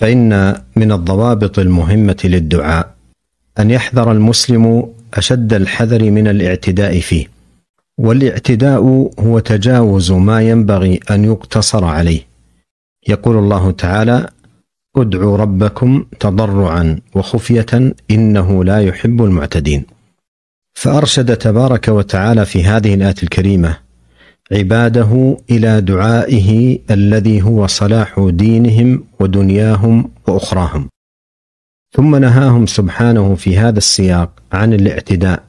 فإن من الضوابط المهمة للدعاء أن يحذر المسلم أشد الحذر من الاعتداء فيه والاعتداء هو تجاوز ما ينبغي أن يقتصر عليه يقول الله تعالى ادعوا ربكم تضرعا وخفيه انه لا يحب المعتدين فارشد تبارك وتعالى في هذه الايه الكريمه عباده الى دعائه الذي هو صلاح دينهم ودنياهم واخراهم ثم نهاهم سبحانه في هذا السياق عن الاعتداء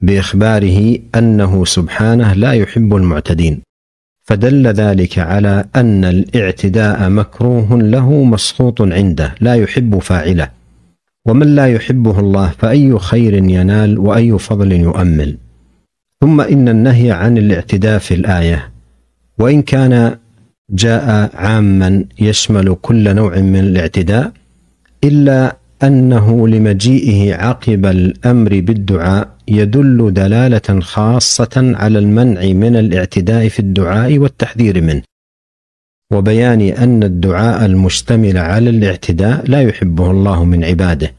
باخباره انه سبحانه لا يحب المعتدين فدل ذلك على ان الاعتداء مكروه له مسخوط عنده لا يحب فاعله ومن لا يحبه الله فاي خير ينال واي فضل يؤمل ثم إن النهي عن الاعتداء في الآية وإن كان جاء عاما يشمل كل نوع من الاعتداء إلا أنه لمجيئه عقب الأمر بالدعاء يدل دلالة خاصة على المنع من الاعتداء في الدعاء والتحذير منه وبيان أن الدعاء المشتمل على الاعتداء لا يحبه الله من عباده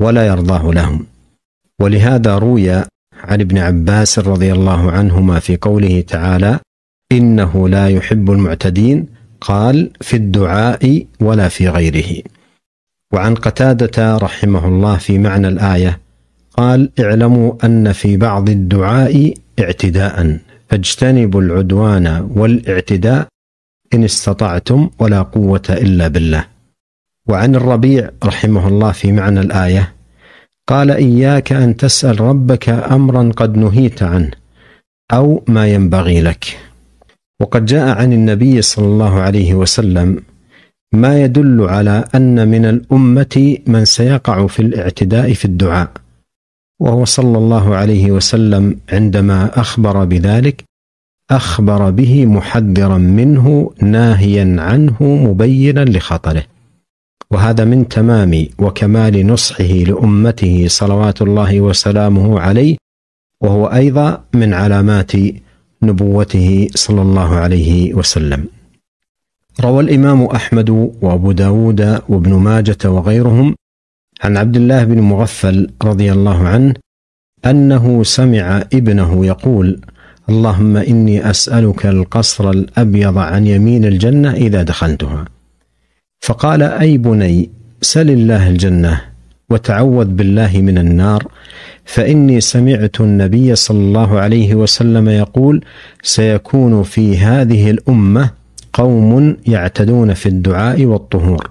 ولا يرضاه لهم ولهذا روي عن ابن عباس رضي الله عنهما في قوله تعالى انه لا يحب المعتدين قال في الدعاء ولا في غيره وعن قتاده رحمه الله في معنى الايه قال اعلموا ان في بعض الدعاء اعتداء فاجتنبوا العدوان والاعتداء ان استطعتم ولا قوه الا بالله وعن الربيع رحمه الله في معنى الايه قال اياك ان تسال ربك امرا قد نهيت عنه او ما ينبغي لك وقد جاء عن النبي صلى الله عليه وسلم ما يدل على ان من الامه من سيقع في الاعتداء في الدعاء وهو صلى الله عليه وسلم عندما اخبر بذلك اخبر به محذرا منه ناهيا عنه مبينا لخطره وهذا من تمام وكمال نصحه لامته صلوات الله وسلامه عليه وهو ايضا من علامات نبوته صلى الله عليه وسلم روى الامام احمد وابو داود وابن ماجه وغيرهم عن عبد الله بن مغفل رضي الله عنه انه سمع ابنه يقول اللهم اني اسالك القصر الابيض عن يمين الجنه اذا دخلتها فقال أي بني سل الله الجنة وتعوذ بالله من النار فإني سمعت النبي صلى الله عليه وسلم يقول سيكون في هذه الأمة قوم يعتدون في الدعاء والطهور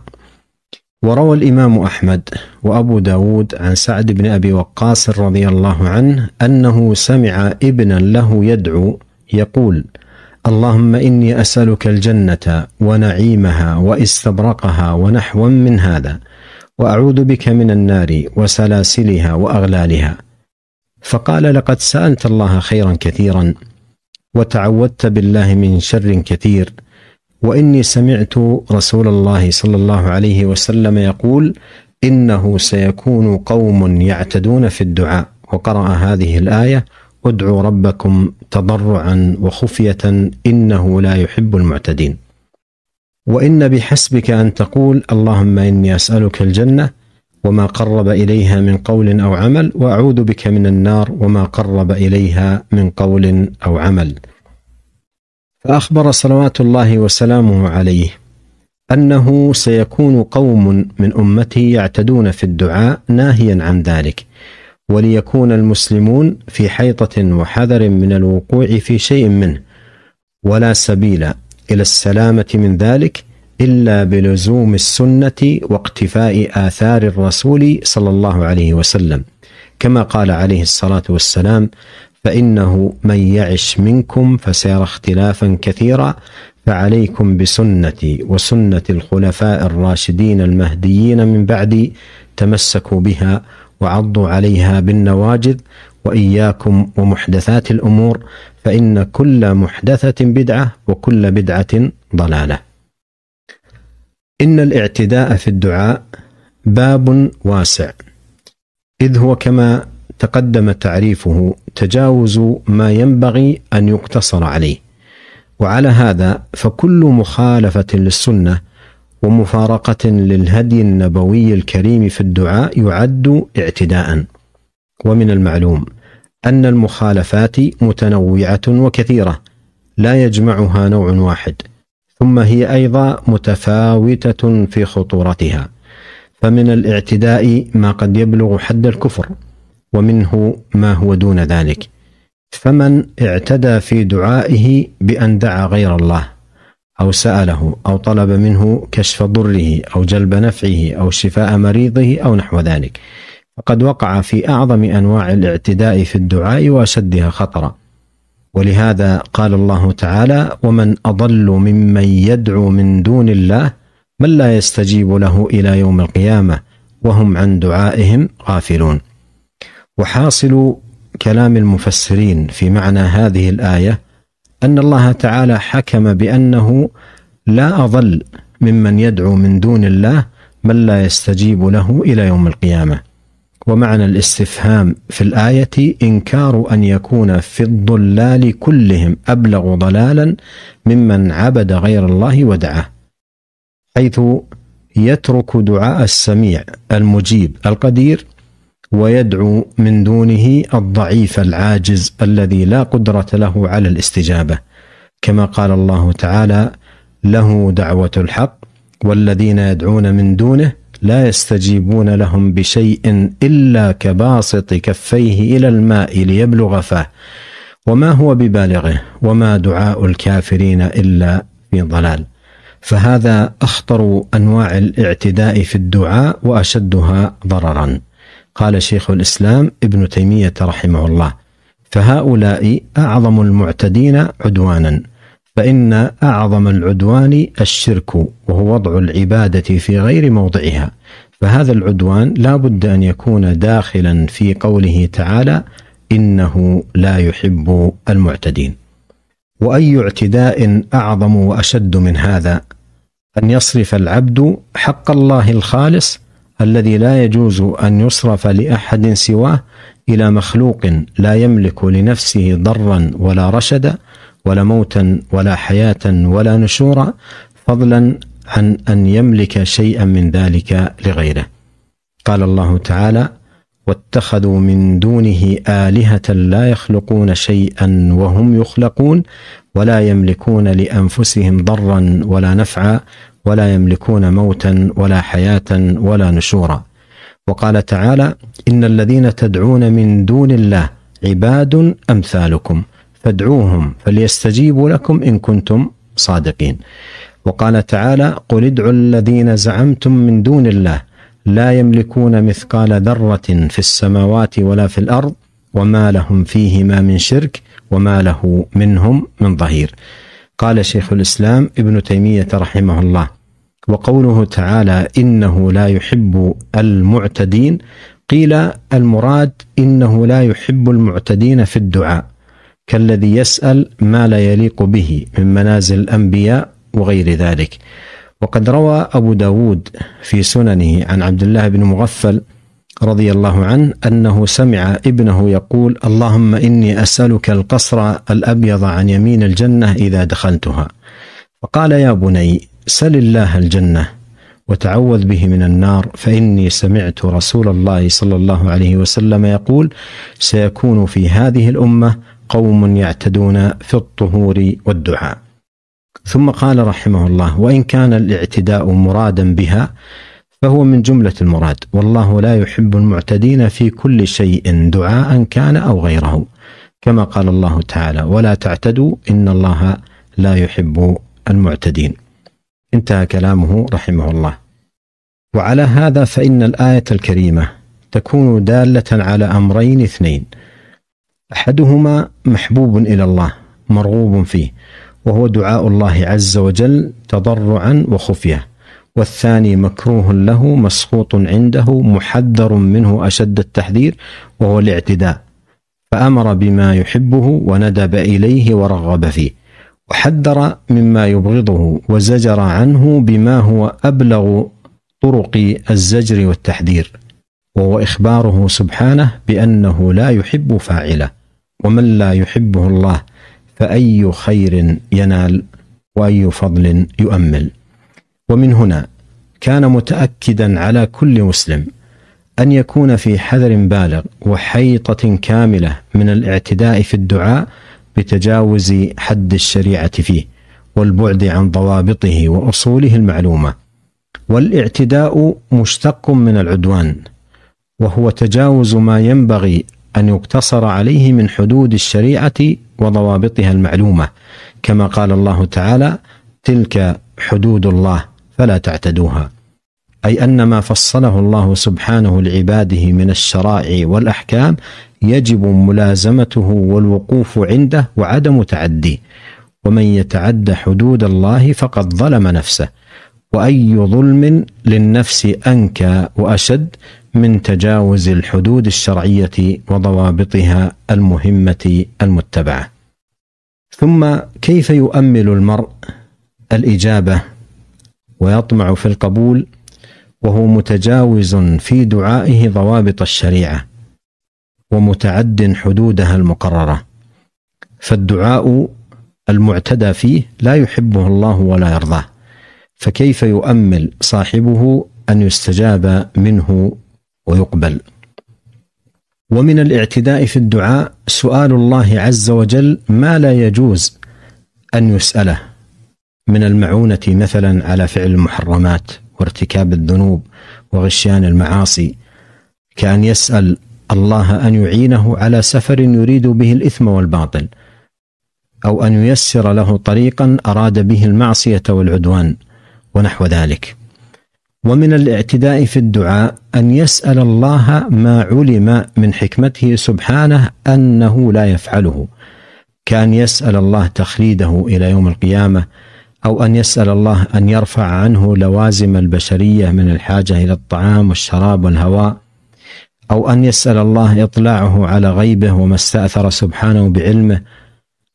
وروى الإمام أحمد وأبو داود عن سعد بن أبي وقاص رضي الله عنه أنه سمع ابنا له يدعو يقول اللهم إني أسألك الجنة ونعيمها واستبرقها ونحوا من هذا وأعوذ بك من النار وسلاسلها وأغلالها فقال لقد سألت الله خيرا كثيرا وتعوذت بالله من شر كثير وإني سمعت رسول الله صلى الله عليه وسلم يقول إنه سيكون قوم يعتدون في الدعاء وقرأ هذه الآية ادعوا ربكم تضرعا وخفيه انه لا يحب المعتدين وان بحسبك ان تقول اللهم اني اسالك الجنه وما قرب اليها من قول او عمل واعوذ بك من النار وما قرب اليها من قول او عمل فاخبر صلوات الله وسلامه عليه انه سيكون قوم من امته يعتدون في الدعاء ناهيا عن ذلك وليكون المسلمون في حيطة وحذر من الوقوع في شيء منه ولا سبيل إلى السلامة من ذلك إلا بلزوم السنة واقتفاء آثار الرسول صلى الله عليه وسلم كما قال عليه الصلاة والسلام فإنه من يعش منكم فسيرى اختلافا كثيرا فعليكم بسنتي وسنة الخلفاء الراشدين المهديين من بعدي تمسكوا بها وعضوا عليها بالنواجذ واياكم ومحدثات الامور فان كل محدثه بدعه وكل بدعه ضلاله. ان الاعتداء في الدعاء باب واسع اذ هو كما تقدم تعريفه تجاوز ما ينبغي ان يقتصر عليه. وعلى هذا فكل مخالفه للسنه ومفارقة للهدي النبوي الكريم في الدعاء يعد اعتداء. ومن المعلوم أن المخالفات متنوعة وكثيرة لا يجمعها نوع واحد، ثم هي أيضا متفاوتة في خطورتها. فمن الاعتداء ما قد يبلغ حد الكفر، ومنه ما هو دون ذلك. فمن اعتدى في دعائه بأن دعا غير الله أو سأله أو طلب منه كشف ضره أو جلب نفعه أو شفاء مريضه أو نحو ذلك فقد وقع في أعظم أنواع الاعتداء في الدعاء وأشدها خطرًا ولهذا قال الله تعالى ومن اضل ممن يدعو من دون الله من لا يستجيب له الى يوم القيامه وهم عن دعائهم غافلون وحاصل كلام المفسرين في معنى هذه الايه أن الله تعالى حكم بأنه لا أضل ممن يدعو من دون الله من لا يستجيب له إلى يوم القيامة ومعنى الاستفهام في الآية إنكار أن يكون في الضلال كلهم أبلغ ضلالا ممن عبد غير الله ودعاه حيث يترك دعاء السميع المجيب القدير ويدعو من دونه الضعيف العاجز الذي لا قدرة له على الاستجابة كما قال الله تعالى له دعوة الحق والذين يدعون من دونه لا يستجيبون لهم بشيء إلا كباسط كفيه إلى الماء ليبلغ فاه وما هو ببالغه وما دعاء الكافرين إلا في ضلال فهذا أخطر أنواع الاعتداء في الدعاء وأشدها ضرراً قال شيخ الاسلام ابن تيميه رحمه الله فهؤلاء اعظم المعتدين عدوانا فان اعظم العدوان الشرك وهو وضع العباده في غير موضعها فهذا العدوان لا بد ان يكون داخلا في قوله تعالى انه لا يحب المعتدين واي اعتداء اعظم واشد من هذا ان يصرف العبد حق الله الخالص الذي لا يجوز أن يصرف لأحد سواه إلى مخلوق لا يملك لنفسه ضرا ولا رشدا ولا موتا ولا حياة ولا نشورا فضلا عن أن يملك شيئا من ذلك لغيره قال الله تعالى واتخذوا من دونه آلهة لا يخلقون شيئا وهم يخلقون ولا يملكون لأنفسهم ضرا ولا نفعا ولا يملكون موتا ولا حياه ولا نشورا وقال تعالى ان الذين تدعون من دون الله عباد امثالكم فادعوهم فليستجيبوا لكم ان كنتم صادقين وقال تعالى قل ادعوا الذين زعمتم من دون الله لا يملكون مثقال ذره في السماوات ولا في الارض وما لهم فيهما من شرك وما له منهم من ظهير قال شيخ الاسلام ابن تيميه رحمه الله وقوله تعالى انه لا يحب المعتدين قيل المراد انه لا يحب المعتدين في الدعاء كالذي يسال ما لا يليق به من منازل الانبياء وغير ذلك وقد روى ابو داود في سننه عن عبد الله بن مغفل رضي الله عنه انه سمع ابنه يقول اللهم اني اسالك القصر الابيض عن يمين الجنه اذا دخلتها فقال يا بني سل الله الجنه وتعوذ به من النار فاني سمعت رسول الله صلى الله عليه وسلم يقول سيكون في هذه الامه قوم يعتدون في الطهور والدعاء ثم قال رحمه الله وان كان الاعتداء مرادا بها فهو من جمله المراد والله لا يحب المعتدين في كل شيء دعاء كان او غيره كما قال الله تعالى ولا تعتدوا ان الله لا يحب المعتدين انتهى كلامه رحمه الله وعلى هذا فإن الآية الكريمة تكون دالة على أمرين اثنين أحدهما محبوب إلى الله مرغوب فيه وهو دعاء الله عز وجل تضرعا وخفيه والثاني مكروه له مسخوط عنده محذر منه اشد التحذير وهو الاعتداء فامر بما يحبه وندب اليه ورغب فيه وحذر مما يبغضه وزجر عنه بما هو ابلغ طرق الزجر والتحذير وهو اخباره سبحانه بانه لا يحب فاعله ومن لا يحبه الله فاي خير ينال واي فضل يؤمل ومن هنا كان متاكدا على كل مسلم ان يكون في حذر بالغ وحيطه كامله من الاعتداء في الدعاء بتجاوز حد الشريعه فيه والبعد عن ضوابطه واصوله المعلومه والاعتداء مشتق من العدوان وهو تجاوز ما ينبغي ان يقتصر عليه من حدود الشريعه وضوابطها المعلومه كما قال الله تعالى تلك حدود الله فلا تعتدوها اي ان ما فصله الله سبحانه لعباده من الشرائع والاحكام يجب ملازمته والوقوف عنده وعدم تعديه ومن يتعدى حدود الله فقد ظلم نفسه واي ظلم للنفس انكى واشد من تجاوز الحدود الشرعيه وضوابطها المهمه المتبعه ثم كيف يؤمل المرء الاجابه ويطمع في القبول وهو متجاوز في دعائه ضوابط الشريعه ومتعد حدودها المقرره فالدعاء المعتدى فيه لا يحبه الله ولا يرضاه فكيف يؤمل صاحبه ان يستجاب منه ويقبل ومن الاعتداء في الدعاء سؤال الله عز وجل ما لا يجوز ان يساله من المعونه مثلا على فعل المحرمات وارتكاب الذنوب وغشيان المعاصي كأن يسأل الله أن يعينه على سفر يريد به الإثم والباطل أو أن ييسر له طريقا أراد به المعصية والعدوان ونحو ذلك ومن الاعتداء في الدعاء أن يسأل الله ما علم من حكمته سبحانه أنه لا يفعله كان يسأل الله تخليده إلى يوم القيامة او ان يسال الله ان يرفع عنه لوازم البشريه من الحاجه الى الطعام والشراب والهواء او ان يسال الله اطلاعه على غيبه وما استاثر سبحانه بعلمه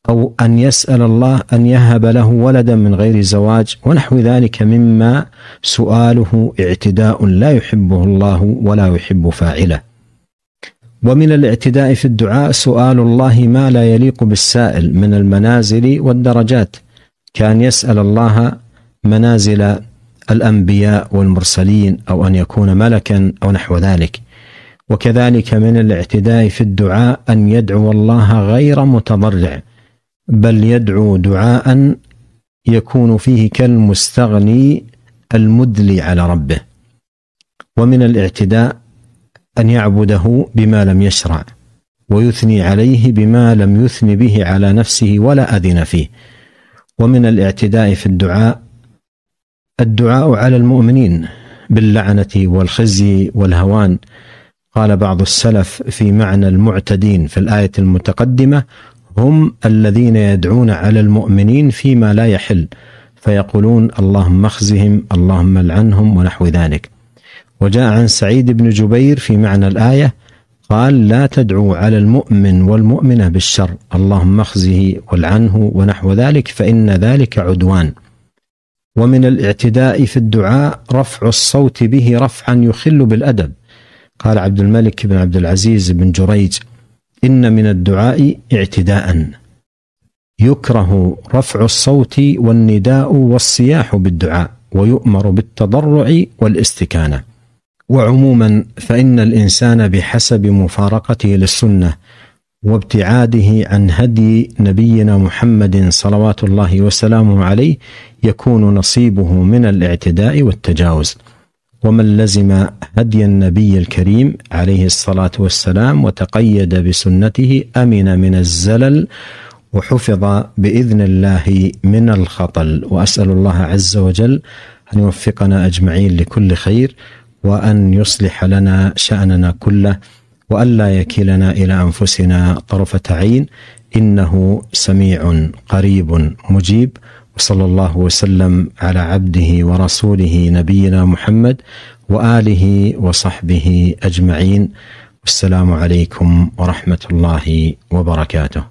او ان يسال الله ان يهب له ولدا من غير زواج ونحو ذلك مما سؤاله اعتداء لا يحبه الله ولا يحب فاعله ومن الاعتداء في الدعاء سؤال الله ما لا يليق بالسائل من المنازل والدرجات كان يسأل الله منازل الأنبياء والمرسلين أو أن يكون ملكا أو نحو ذلك وكذلك من الاعتداء في الدعاء أن يدعو الله غير متضرع بل يدعو دعاء يكون فيه كالمستغني المدلي على ربه ومن الاعتداء أن يعبده بما لم يشرع ويثني عليه بما لم يثني به على نفسه ولا أذن فيه ومن الاعتداء في الدعاء الدعاء على المؤمنين باللعنه والخزي والهوان قال بعض السلف في معنى المعتدين في الايه المتقدمه هم الذين يدعون على المؤمنين فيما لا يحل فيقولون اللهم اخزهم اللهم العنهم ونحو ذلك وجاء عن سعيد بن جبير في معنى الايه قال لا تدعو على المؤمن والمؤمنة بالشر اللهم اخزه والعنه ونحو ذلك فإن ذلك عدوان ومن الاعتداء في الدعاء رفع الصوت به رفعا يخل بالأدب قال عبد الملك بن عبد العزيز بن جريج إن من الدعاء اعتداء يكره رفع الصوت والنداء والصياح بالدعاء ويؤمر بالتضرع والاستكانه وعموما فإن الإنسان بحسب مفارقته للسنة وابتعاده عن هدي نبينا محمد صلوات الله وسلامه عليه يكون نصيبه من الاعتداء والتجاوز ومن لزم هدي النبي الكريم عليه الصلاه والسلام وتقيد بسنته امن من الزلل وحفظ باذن الله من الخطل واسال الله عز وجل ان يوفقنا اجمعين لكل خير وأن يصلح لنا شأننا كله وألا يكلنا إلى أنفسنا طرفة عين إنه سميع قريب مجيب وصلى الله وسلم على عبده ورسوله نبينا محمد وآله وصحبه أجمعين والسلام عليكم ورحمة الله وبركاته